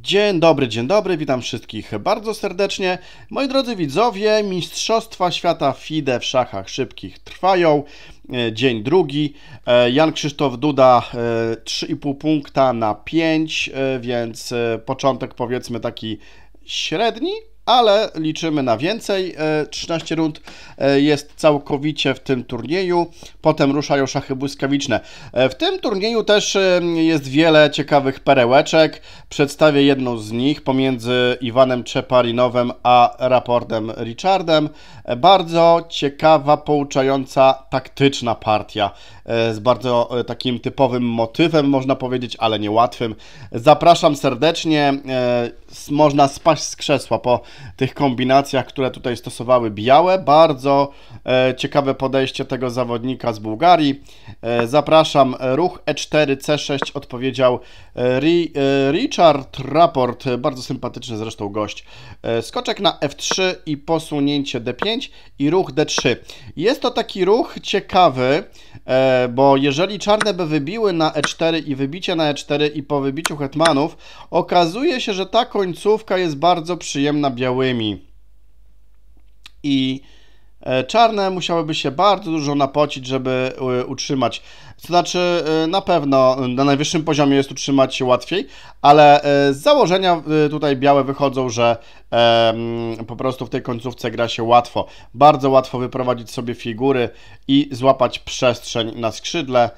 Dzień dobry, dzień dobry, witam wszystkich bardzo serdecznie. Moi drodzy widzowie, Mistrzostwa Świata FIDE w szachach szybkich trwają. E, dzień drugi. E, Jan Krzysztof Duda 3,5 e, punkta na 5, więc początek powiedzmy taki średni, ale liczymy na więcej. 13 e, rund e, jest całkowicie w tym turnieju. Potem ruszają szachy błyskawiczne. E, w tym turnieju też jest wiele ciekawych perełeczek. Przedstawię jedną z nich pomiędzy Iwanem Czeparinowem a raportem Richardem. Bardzo ciekawa, pouczająca, taktyczna partia z bardzo takim typowym motywem, można powiedzieć, ale niełatwym. Zapraszam serdecznie można spaść z krzesła po tych kombinacjach, które tutaj stosowały białe. Bardzo e, ciekawe podejście tego zawodnika z Bułgarii. E, zapraszam, ruch E4-C6 odpowiedział e, Ri, e, Richard Raport, bardzo sympatyczny zresztą gość. E, skoczek na F3 i posunięcie D5 i ruch D3. Jest to taki ruch ciekawy, e, bo jeżeli czarne by wybiły na E4 i wybicie na E4 i po wybiciu hetmanów, okazuje się, że taką końcówka jest bardzo przyjemna białymi. I e, czarne musiałyby się bardzo dużo napocić, żeby e, utrzymać. To znaczy, e, na pewno na najwyższym poziomie jest utrzymać się łatwiej, ale z założenia tutaj białe wychodzą, że po prostu w tej końcówce gra się łatwo. Bardzo łatwo wyprowadzić sobie figury i złapać przestrzeń na skrzydle.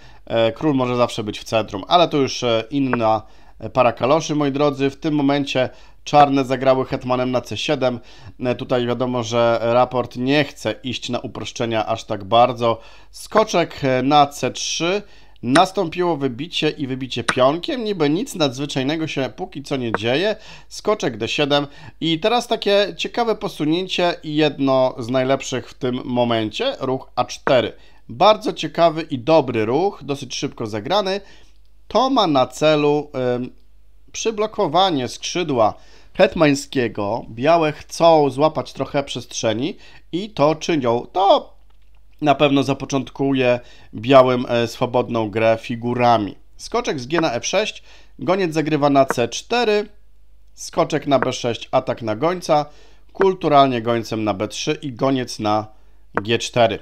Król może zawsze być w centrum, ale to już inna para kaloszy, moi drodzy. W tym momencie czarne zagrały hetmanem na C7. E, tutaj wiadomo, że raport nie chce iść na uproszczenia aż tak bardzo. Skoczek e, na C3. Nastąpiło wybicie i wybicie pionkiem, niby nic nadzwyczajnego się póki co nie dzieje. Skoczek D7 i teraz takie ciekawe posunięcie i jedno z najlepszych w tym momencie, ruch A4. Bardzo ciekawy i dobry ruch, dosyć szybko zagrany. To ma na celu przyblokowanie skrzydła hetmańskiego. Białe chcą złapać trochę przestrzeni i to czynią. To na pewno zapoczątkuje białym e, swobodną grę figurami. Skoczek z G na F6, e goniec zagrywa na C4, skoczek na B6, atak na gońca, kulturalnie gońcem na B3 i goniec na G4.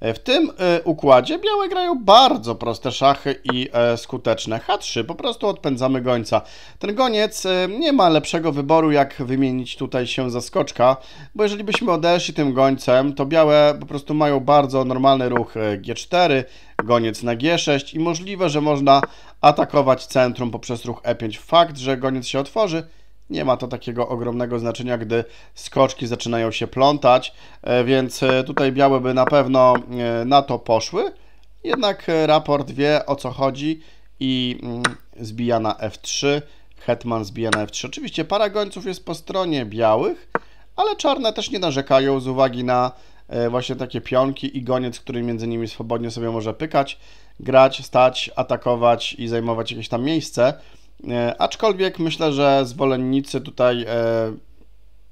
E, w tym e, układzie białe grają bardzo proste szachy i e, skuteczne. H3, po prostu odpędzamy gońca. Ten goniec nie ma lepszego wyboru, jak wymienić tutaj się za skoczka, bo jeżeli byśmy odeszli tym gońcem, to białe po prostu mają bardzo normalny ruch G4, goniec na G6 i możliwe, że można atakować centrum poprzez ruch E5. Fakt, że goniec się otworzy, nie ma to takiego ogromnego znaczenia, gdy skoczki zaczynają się plątać, e, więc e, tutaj białe by na pewno e, na to poszły, jednak raport wie o co chodzi i mm, zbija na F3, hetman zbija na F3. Oczywiście para gońców jest po stronie białych, ale czarne też nie narzekają z uwagi na właśnie takie pionki i goniec, który między nimi swobodnie sobie może pykać, grać, stać, atakować i zajmować jakieś tam miejsce. E, aczkolwiek myślę, że zwolennicy tutaj e,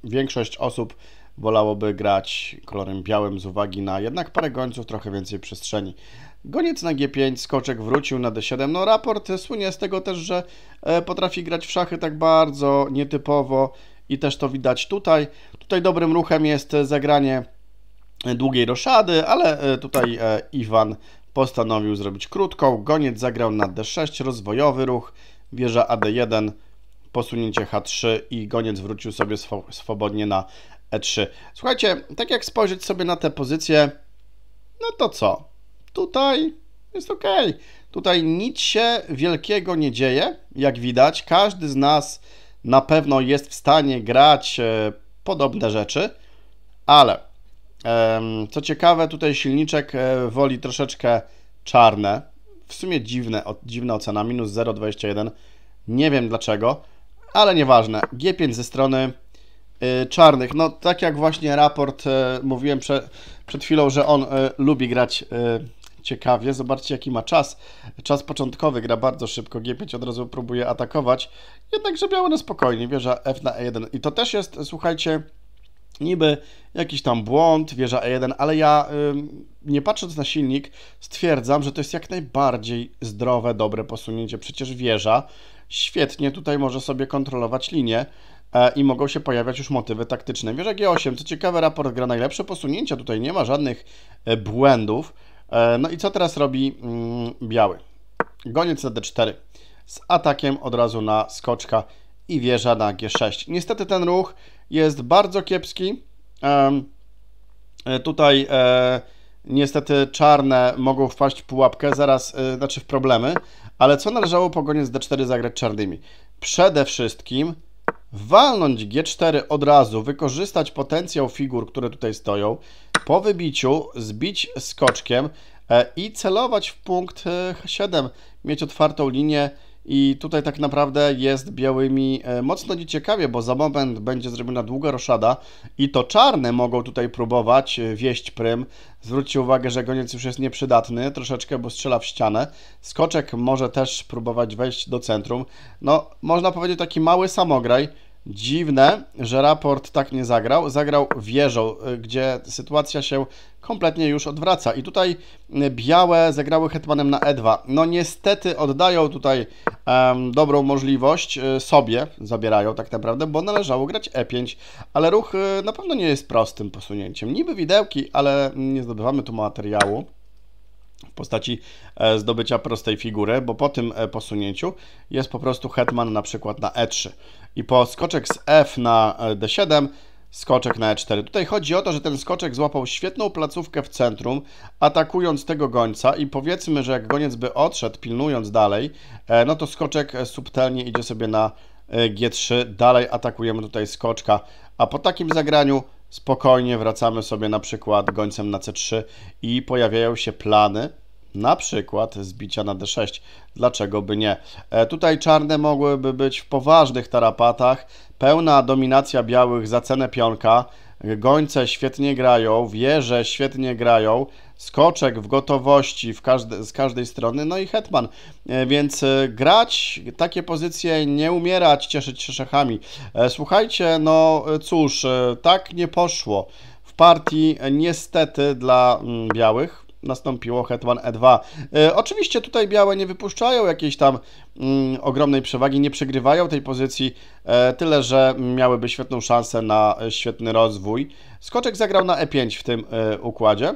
większość osób wolałoby grać kolorem białym z uwagi na jednak parę gońców, trochę więcej przestrzeni. Goniec na G5, skoczek wrócił na D7. No raport słynie z tego też, że e, potrafi grać w szachy tak bardzo nietypowo i też to widać tutaj. Tutaj dobrym ruchem jest zagranie długiej roszady, ale tutaj Iwan postanowił zrobić krótką. Goniec zagrał na D6, rozwojowy ruch wieża AD1, posunięcie H3 i goniec wrócił sobie swobodnie na E3. Słuchajcie, tak jak spojrzeć sobie na te pozycje, no to co? Tutaj jest ok. Tutaj nic się wielkiego nie dzieje, jak widać. Każdy z nas na pewno jest w stanie grać e, podobne rzeczy, ale co ciekawe, tutaj silniczek e, woli troszeczkę czarne, w sumie dziwne, o, dziwna ocena, minus 0,21. Nie wiem dlaczego, ale nieważne. G5 ze strony y, czarnych. No tak jak właśnie raport y, mówiłem prze, przed chwilą, że on y, lubi grać y, ciekawie. Zobaczcie jaki ma czas. Czas początkowy gra bardzo szybko. G5 od razu próbuje atakować. Jednakże białe na spokojnie. Bierze F na E1. I to też jest, słuchajcie niby jakiś tam błąd, wieża E1, ale ja nie patrząc na silnik stwierdzam, że to jest jak najbardziej zdrowe, dobre posunięcie. Przecież wieża świetnie tutaj może sobie kontrolować linię e, i mogą się pojawiać już motywy taktyczne. Wieża G8, co ciekawe, raport gra najlepsze posunięcia, tutaj nie ma żadnych e, błędów. E, no i co teraz robi mm, biały? Goniec na D4 z atakiem od razu na skoczka i wieża na G6. Niestety ten ruch jest bardzo kiepski. E, tutaj e, niestety czarne mogą wpaść w pułapkę, zaraz, e, znaczy w problemy, ale co należało pogoniec D4 zagrać czarnymi? Przede wszystkim walnąć G4 od razu, wykorzystać potencjał figur, które tutaj stoją, po wybiciu zbić skoczkiem i celować w punkt H7, mieć otwartą linię i tutaj tak naprawdę jest białymi e, mocno nieciekawie, bo za moment będzie zrobiona długa roszada i to czarne mogą tutaj próbować e, wieść prym. Zwróćcie uwagę, że goniec już jest nieprzydatny troszeczkę, bo strzela w ścianę. Skoczek może też próbować wejść do centrum. No, można powiedzieć taki mały samograj Dziwne, że raport tak nie zagrał. Zagrał wieżą, y, gdzie sytuacja się kompletnie już odwraca. I tutaj y, białe zagrały hetmanem na E2. No niestety oddają tutaj um, dobrą możliwość y, sobie, zabierają tak naprawdę, bo należało grać E5, ale ruch na pewno nie jest prostym posunięciem. Niby widełki, ale nie zdobywamy tu materiału w postaci e, zdobycia prostej figury, bo po tym e, posunięciu jest po prostu hetman na przykład na e3 i po skoczek z f na e, d7 skoczek na e4. Tutaj chodzi o to, że ten skoczek złapał świetną placówkę w centrum, atakując tego gońca i powiedzmy, że jak goniec by odszedł, pilnując dalej, no to skoczek subtelnie idzie sobie na g3, dalej atakujemy tutaj skoczka, a po takim zagraniu spokojnie wracamy sobie na przykład gońcem na C3 i pojawiają się plany na przykład zbicia na D6. Dlaczego by nie? E, tutaj czarne mogłyby być w poważnych tarapatach, pełna dominacja białych za cenę pionka, Gońce świetnie grają, wieże świetnie grają, skoczek w gotowości w każde, z każdej strony, no i hetman. E, więc e, grać takie pozycje, nie umierać, cieszyć się szachami. E, słuchajcie, no cóż, tak nie poszło w partii niestety dla mm, białych nastąpiło hetman e2. E, oczywiście tutaj białe nie wypuszczają jakiejś tam mm, ogromnej przewagi, nie przegrywają tej pozycji, e, tyle że miałyby świetną szansę na świetny rozwój. Skoczek zagrał na e5 w tym e, układzie.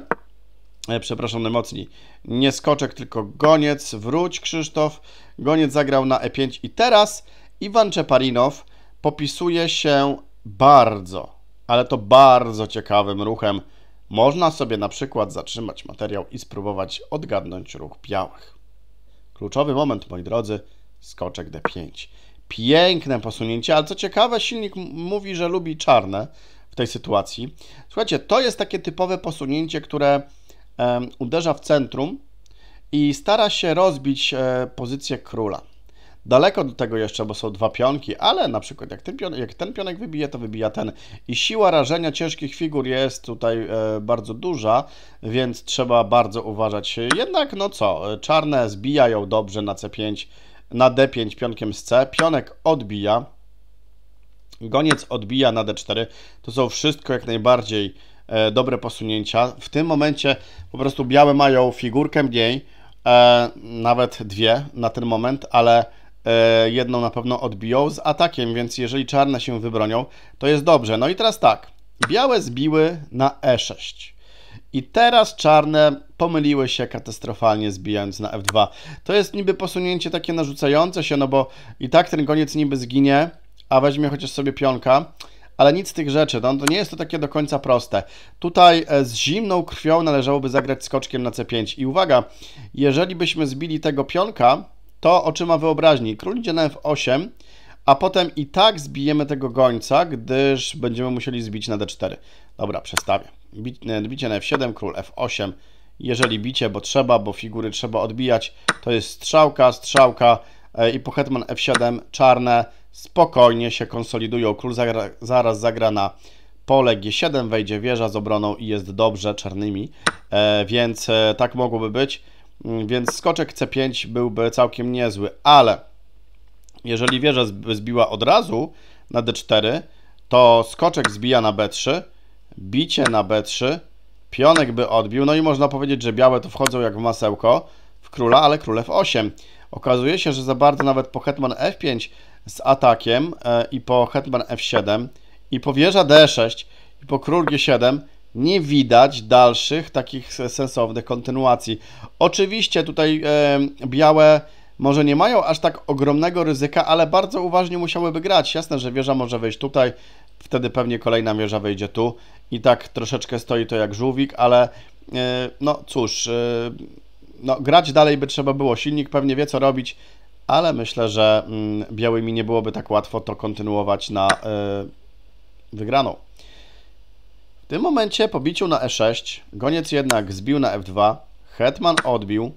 Przepraszam najmocniej, nie skoczek, tylko goniec, wróć Krzysztof, goniec zagrał na e5 i teraz Iwan Czeparinow popisuje się bardzo, ale to bardzo ciekawym ruchem można sobie na przykład zatrzymać materiał i spróbować odgadnąć ruch białych. Kluczowy moment, moi drodzy, skoczek D5. Piękne posunięcie, ale co ciekawe, silnik mówi, że lubi czarne w tej sytuacji. Słuchajcie, to jest takie typowe posunięcie, które uderza w centrum i stara się rozbić e, pozycję króla. Daleko do tego jeszcze, bo są dwa pionki, ale na przykład jak ten, pion, jak ten pionek wybije, to wybija ten. I siła rażenia ciężkich figur jest tutaj e, bardzo duża, więc trzeba bardzo uważać. Jednak, no co, e, czarne zbijają dobrze na C5, na D5 pionkiem z C, pionek odbija, goniec odbija na D4. To są wszystko jak najbardziej e, dobre posunięcia. W tym momencie po prostu białe mają figurkę mniej, e, nawet dwie na ten moment, ale E, jedną na pewno odbiją z atakiem, więc jeżeli czarne się wybronią, to jest dobrze. No i teraz tak, białe zbiły na e6. I teraz czarne pomyliły się katastrofalnie zbijając na f2. To jest niby posunięcie takie narzucające się, no bo i tak ten koniec niby zginie, a weźmie chociaż sobie pionka, ale nic z tych rzeczy, no, to nie jest to takie do końca proste. Tutaj e, z zimną krwią należałoby zagrać skoczkiem na c5 i uwaga, jeżeli byśmy zbili tego pionka, to oczyma wyobraźni. Król idzie na f8, a potem i tak zbijemy tego gońca, gdyż będziemy musieli zbić na d4. Dobra, przestawię. E, bicie na f7, król f8. Jeżeli bicie, bo trzeba, bo figury trzeba odbijać, to jest strzałka, strzałka e, i po hetman f7 czarne spokojnie się konsolidują. Król zagra, zaraz zagra na pole g7, wejdzie wieża z obroną i jest dobrze czarnymi, e, więc tak mogłoby być. Mm, więc skoczek C5 byłby całkiem niezły, ale jeżeli wieża zbiła od razu na D4, to skoczek zbija na B3, bicie na B3, pionek by odbił, no i można powiedzieć, że białe to wchodzą jak w masełko w króla, ale król F8. Okazuje się, że za bardzo nawet po hetman F5 z atakiem e, i po hetman F7 i po wieża D6 i po król G7 nie widać dalszych takich sensownych kontynuacji. Oczywiście tutaj e, białe może nie mają aż tak ogromnego ryzyka, ale bardzo uważnie musiałyby grać. Jasne, że wieża może wejść tutaj, wtedy pewnie kolejna wieża wejdzie tu i tak troszeczkę stoi to jak żółwik, ale e, no cóż, e, no, grać dalej by trzeba było. Silnik pewnie wie co robić, ale myślę, że mm, białymi nie byłoby tak łatwo to kontynuować na e, wygraną. W tym momencie po biciu na e6, goniec jednak zbił na f2, hetman odbił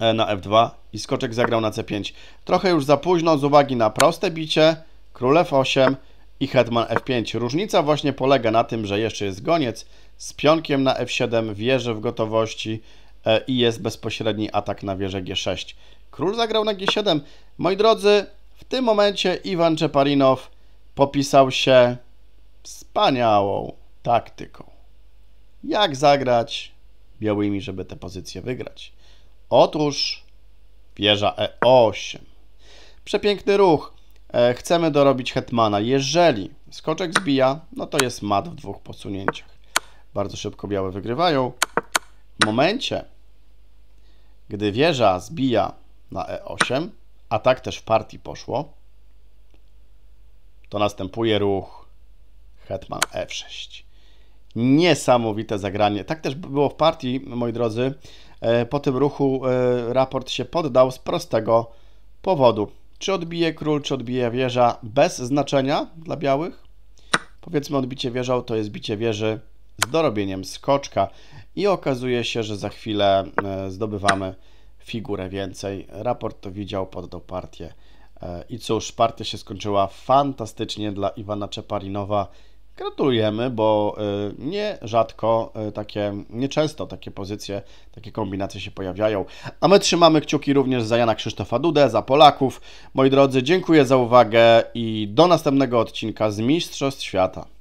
e, na f2 i skoczek zagrał na c5. Trochę już za późno z uwagi na proste bicie, król f8 i hetman f5. Różnica właśnie polega na tym, że jeszcze jest goniec z pionkiem na f7, wieże w gotowości e, i jest bezpośredni atak na wieżę g6. Król zagrał na g7. Moi drodzy, w tym momencie Iwan Czeparinow popisał się wspaniałą taktyką. Jak zagrać białymi, żeby tę pozycję wygrać? Otóż wieża E8. Przepiękny ruch. E, chcemy dorobić hetmana. Jeżeli skoczek zbija, no to jest mat w dwóch posunięciach. Bardzo szybko białe wygrywają. W momencie, gdy wieża zbija na E8, a tak też w partii poszło, to następuje ruch hetman F6. E Niesamowite zagranie. Tak też było w partii, moi drodzy. E, po tym ruchu e, raport się poddał z prostego powodu. Czy odbije król, czy odbije wieża, bez znaczenia dla białych. Powiedzmy odbicie wieża to jest bicie wieży z dorobieniem skoczka i okazuje się, że za chwilę e, zdobywamy figurę więcej. Raport to widział, poddał partię. I cóż, partia się skończyła fantastycznie dla Iwana Czeparinowa. Gratulujemy, bo y, nie rzadko y, takie, nieczęsto takie pozycje, takie kombinacje się pojawiają. A my trzymamy kciuki również za Jana Krzysztofa Dudę, za Polaków. Moi drodzy, dziękuję za uwagę i do następnego odcinka z Mistrzostw Świata.